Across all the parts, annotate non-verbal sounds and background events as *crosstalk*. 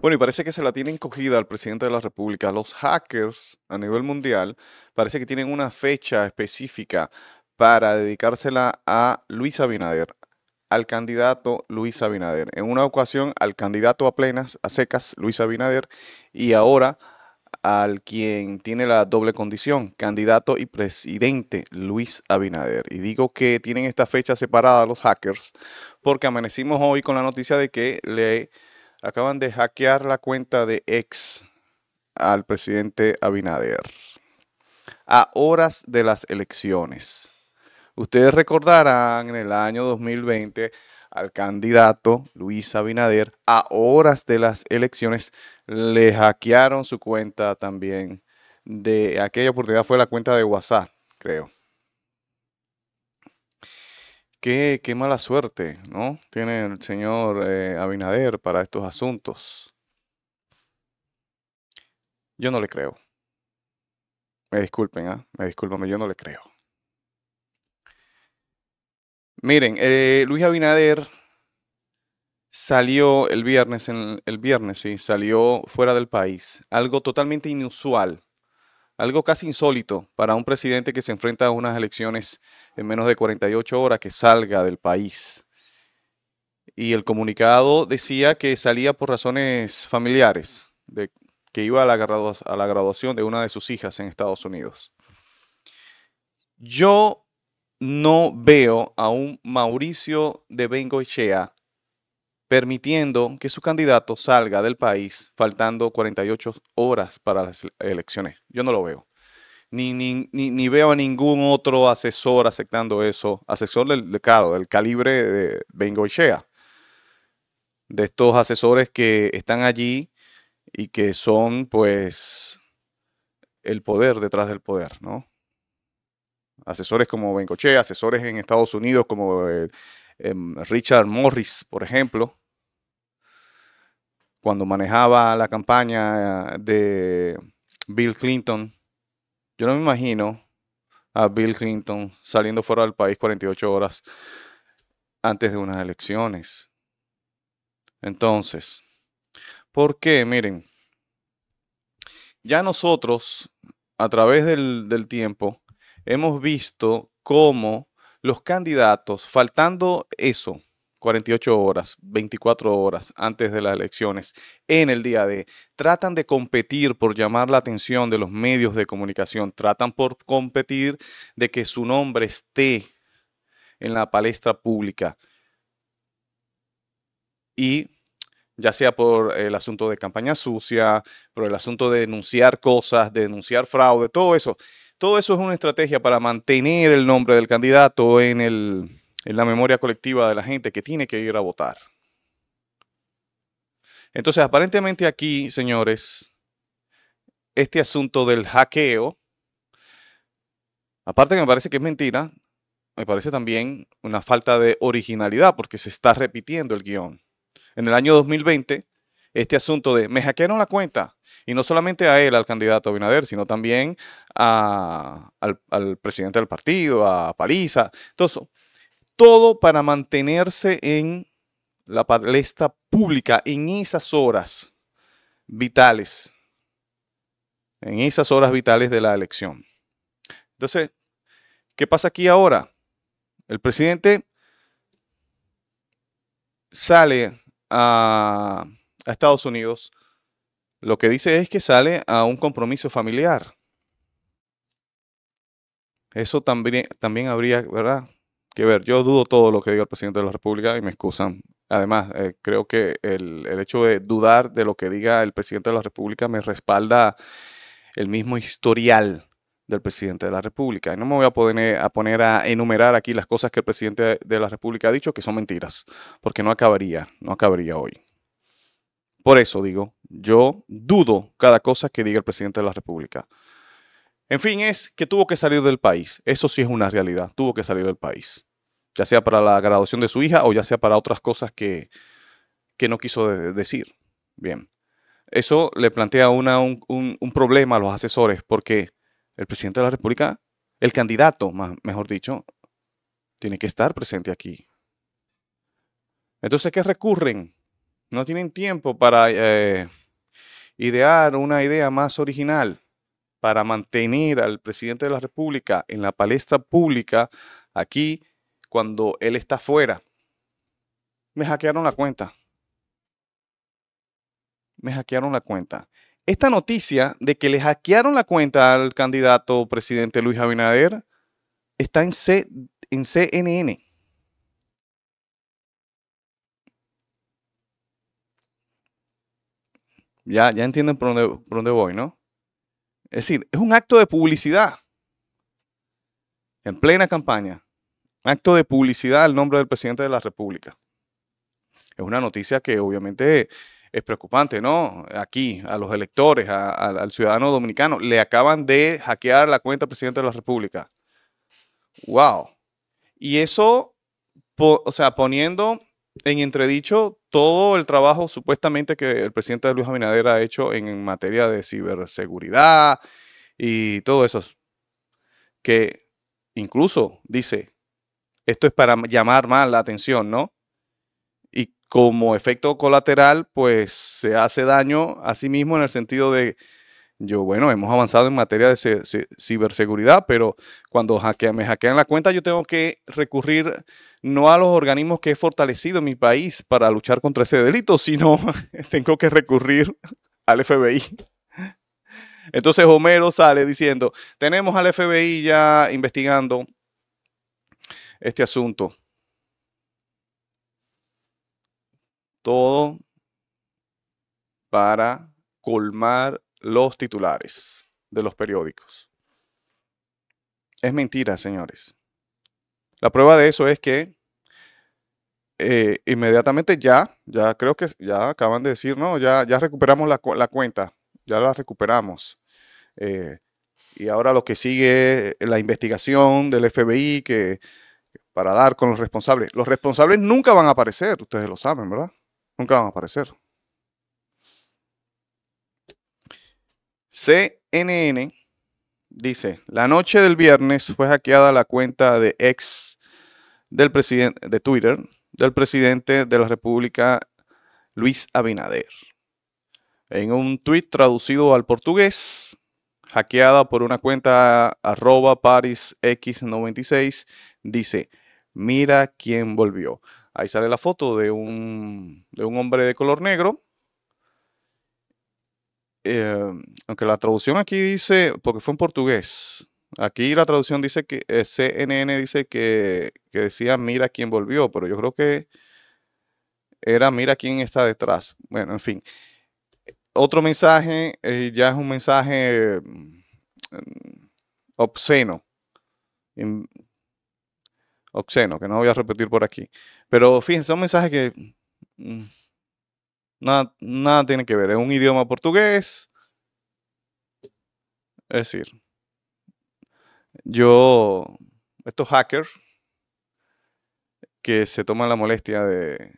Bueno, y parece que se la tienen cogida al presidente de la República. Los hackers a nivel mundial parece que tienen una fecha específica para dedicársela a Luis Abinader, al candidato Luis Abinader. En una ocasión al candidato a plenas, a secas, Luis Abinader, y ahora al quien tiene la doble condición, candidato y presidente Luis Abinader. Y digo que tienen esta fecha separada los hackers porque amanecimos hoy con la noticia de que le acaban de hackear la cuenta de ex al presidente Abinader a horas de las elecciones. Ustedes recordarán en el año 2020 al candidato Luis Abinader a horas de las elecciones le hackearon su cuenta también de aquella oportunidad fue la cuenta de WhatsApp, creo. Qué, mala suerte, ¿no? Tiene el señor eh, Abinader para estos asuntos. Yo no le creo. Me disculpen, ¿ah? Me disculpen, yo no le creo. Miren, eh, Luis Abinader salió el viernes, el viernes, sí, salió fuera del país. Algo totalmente inusual algo casi insólito para un presidente que se enfrenta a unas elecciones en menos de 48 horas que salga del país. Y el comunicado decía que salía por razones familiares, de, que iba a la, a la graduación de una de sus hijas en Estados Unidos. Yo no veo a un Mauricio de Bengoechea permitiendo que su candidato salga del país faltando 48 horas para las elecciones. Yo no lo veo. Ni, ni, ni, veo a ningún otro asesor aceptando eso. Asesor, del, claro, del calibre de Bengochea. De estos asesores que están allí y que son, pues, el poder detrás del poder, ¿no? Asesores como Bengochea, asesores en Estados Unidos como... Em, Richard Morris, por ejemplo, cuando manejaba la campaña eh, de Bill Clinton. Yo no me imagino a Bill Clinton saliendo fuera del país 48 horas antes de unas elecciones. Entonces, ¿por qué? Miren, ya nosotros, a través del, del tiempo, hemos visto cómo los candidatos, faltando eso, 48 horas, 24 horas antes de las elecciones, en el día de, tratan de competir por llamar la atención de los medios de comunicación, tratan por competir de que su nombre esté en la palestra pública. Y ya sea por el asunto de campaña sucia, por el asunto de denunciar cosas, de denunciar fraude, todo eso. Todo eso es una estrategia para mantener el nombre del candidato en el, en la memoria colectiva de la gente que tiene que ir a votar. Entonces, aparentemente aquí, señores, este asunto del hackeo, aparte que me parece que es mentira, me parece también una falta de originalidad porque se está repitiendo el guión. En el año 2020, este asunto de me hackearon la cuenta, y no solamente a él, al candidato Abinader, sino también al, presidente del partido, a Paliza. Entonces, todo para mantenerse en la palestra pública en esas horas vitales, en esas horas vitales de la elección. Entonces, ¿qué pasa aquí ahora? El presidente sale a, Estados Unidos, lo que dice es que sale a un compromiso familiar. Eso también, también habría, ¿verdad? que ver, yo dudo todo lo que diga el presidente de la República y me excusan. Además, eh, creo que el, hecho de dudar de lo que diga el presidente de la República me respalda el mismo historial del presidente de la República. Y no me voy a poner, a poner a enumerar aquí las cosas que el presidente de la República ha dicho que son mentiras, porque no acabaría, no acabaría hoy. Por eso digo, yo dudo cada cosa que diga el presidente de la República. En fin, es que tuvo que salir del país. Eso sí es una realidad, tuvo que salir del país ya sea para la graduación de su hija o ya sea para otras cosas que, no quiso decir. Bien, eso le plantea un, problema a los asesores porque el presidente de la República, el candidato, más, mejor dicho, tiene que estar presente aquí. Entonces, ¿qué recurren? No tienen tiempo para eh, idear una idea más original, para mantener al presidente de la República en la palestra pública aquí cuando él está fuera me hackearon la cuenta. Me hackearon la cuenta. Esta noticia de que le hackearon la cuenta al candidato presidente Luis Abinader está en, en CNN. Ya, ya entienden por dónde, por dónde voy, ¿no? Es decir, es un acto de publicidad en plena campaña acto de publicidad al nombre del presidente de la República. Es una noticia que obviamente es preocupante, ¿no? Aquí, a los electores, al ciudadano dominicano, le acaban de hackear la cuenta del presidente de la República. ¡Wow! Y eso, o sea, poniendo en entredicho todo el trabajo supuestamente que el presidente Luis Abinader ha hecho en materia de ciberseguridad y todo eso. Que incluso dice, esto es para llamar más la atención, ¿no? Y como efecto colateral, pues se hace daño a sí mismo en el sentido de, yo, bueno, hemos avanzado en materia de ciberseguridad, pero cuando me hackean la cuenta, yo tengo que recurrir no a los organismos que he fortalecido en mi país para luchar contra ese delito, sino *laughs* tengo que recurrir al FBI. Entonces Homero sale diciendo, tenemos al FBI ya investigando este asunto. Todo para colmar los titulares de los periódicos. Es mentira, señores. La prueba de eso es que eh, inmediatamente ya, ya creo que ya acaban de decir, no, ya, ya recuperamos la, cuenta, ya la recuperamos. Eh, y ahora lo que sigue es eh, la investigación del FBI que para dar con los responsables. Los responsables nunca van a aparecer, ustedes lo saben, ¿verdad? Nunca van a aparecer. CNN dice, la noche del viernes fue hackeada la cuenta de ex del presidente de Twitter del presidente de la República Luis Abinader. En un tuit traducido al portugués, hackeada por una cuenta arroba parisx96, dice, mira quién volvió. Ahí sale la foto de un, hombre de color negro. Em, aunque la traducción aquí dice, porque fue en portugués, aquí la traducción dice que eh, CNN dice que, decía mira quién volvió, pero yo creo que era mira quién está detrás. Bueno, en fin. Otro mensaje, eh, ya es un mensaje mm, obsceno. Oxeno, que no voy a repetir por aquí. Pero fíjense, son mensajes que mm, nada, nada tiene que ver. Es un idioma portugués. Es decir, yo, estos hackers que se toman la molestia de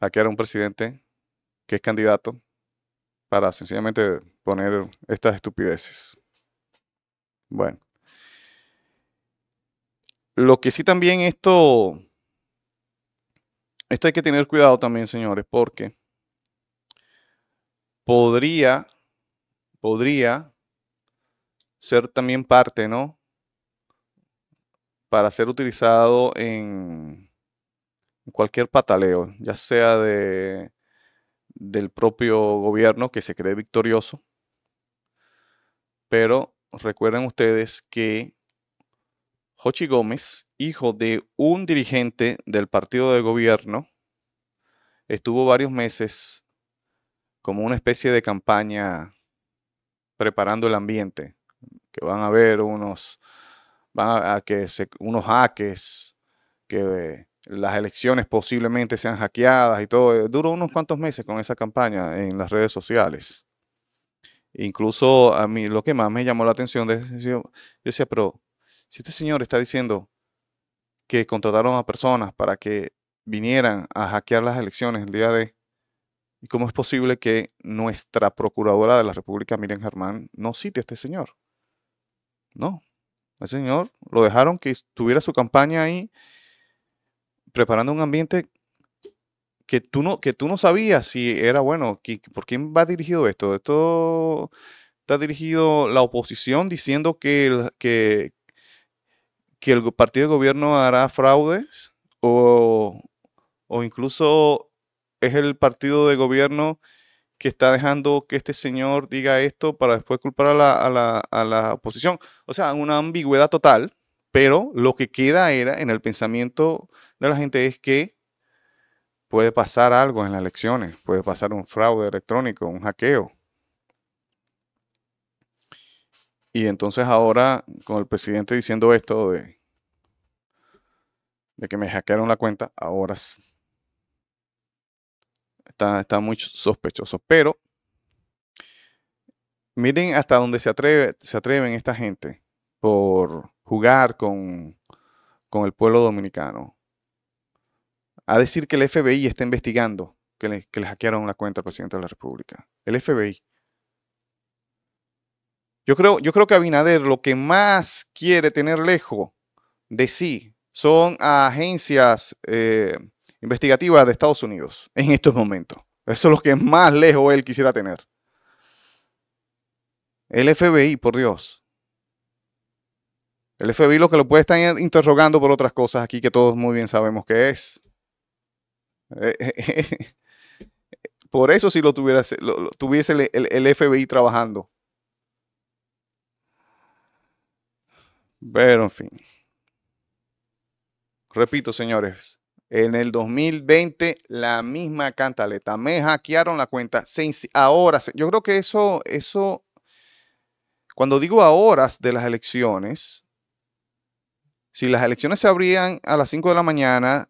hackear a un presidente que es candidato para sencillamente poner estas estupideces. Bueno. Lo que sí también esto, esto hay que tener cuidado también, señores, porque podría, podría ser también parte, ¿no? Para ser utilizado en cualquier pataleo, ya sea de, del propio gobierno que se cree victorioso. Pero recuerden ustedes que Jochi Gómez, hijo de un dirigente del partido de gobierno, estuvo varios meses como una especie de campaña preparando el ambiente, que van a haber unos, van a, que se, unos hackers, que eh, las elecciones posiblemente sean hackeadas y todo. Eh, duró unos cuantos meses con esa campaña en las redes sociales. Incluso a mí lo que más me llamó la atención, de, yo decía, pero si este señor está diciendo que contrataron a personas para que vinieran a hackear las elecciones el día de... ¿Y cómo es posible que nuestra procuradora de la República, Miriam Germán, no cite a este señor? No. Al señor lo dejaron que tuviera su campaña ahí preparando un ambiente que tú no, que tú no sabías si era bueno. ¿Por quién va dirigido esto? Esto está dirigido la oposición diciendo que, que, que el partido de gobierno hará fraudes o, incluso es el partido de gobierno que está dejando que este señor diga esto para después culpar a la, a la, a la oposición. O sea, una ambigüedad total, pero lo que queda era en el pensamiento de la gente es que puede pasar algo en las elecciones, puede pasar un fraude electrónico, un hackeo. Y entonces ahora, con el presidente diciendo esto de, que me hackearon la cuenta, ahora está, muy sospechoso. Pero miren hasta dónde se, atreve, se atreven esta gente por jugar con, el pueblo dominicano. A decir que el FBI está investigando que le, que le hackearon la cuenta al presidente de la República. El FBI. Yo creo, que Abinader lo que más quiere tener lejos de sí son agencias eh, investigativas de Estados Unidos en estos momentos. Eso es lo que más lejos él quisiera tener. El FBI, por Dios. El FBI lo que lo puede estar interrogando por otras cosas aquí que todos muy bien sabemos que es. Eh, eh, por eso si lo, tuviese el FBI trabajando Pero en fin. Repito, señores, en el 2020 la misma cantaleta. Me hackearon la cuenta. ahora, yo creo que eso, eso, cuando digo ahora de las elecciones, si las elecciones se abrían a las 5 de la mañana,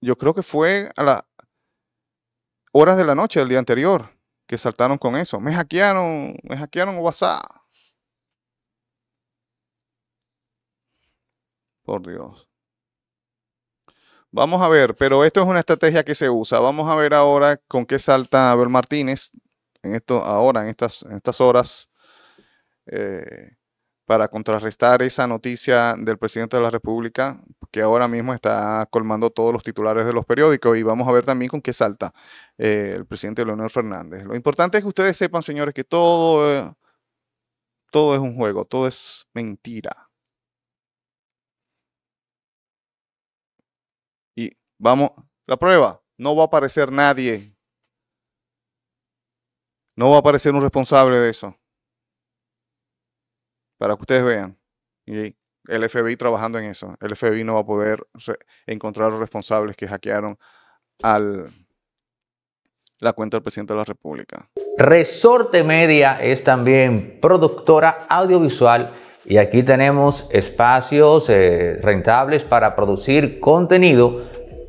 yo creo que fue a las horas de la noche del día anterior que saltaron con eso. Me hackearon, me hackearon WhatsApp. Por Dios. Vamos a ver, pero esto es una estrategia que se usa. Vamos a ver ahora con qué salta Abel Martínez en esto, ahora, en estas, estas horas, eh, para contrarrestar esa noticia del presidente de la República, que ahora mismo está colmando todos los titulares de los periódicos. Y vamos a ver también con qué salta eh, el presidente Leonel Fernández. Lo importante es que ustedes sepan, señores, que todo, eh, todo es un juego, todo es mentira. Vamos, la prueba, no va a aparecer nadie. No va a aparecer un responsable de eso. Para que ustedes vean. Y el FBI trabajando en eso. El FBI no va a poder encontrar los responsables que hackearon al, la cuenta del presidente de la República. Resorte Media es también productora audiovisual y aquí tenemos espacios eh, rentables para producir contenido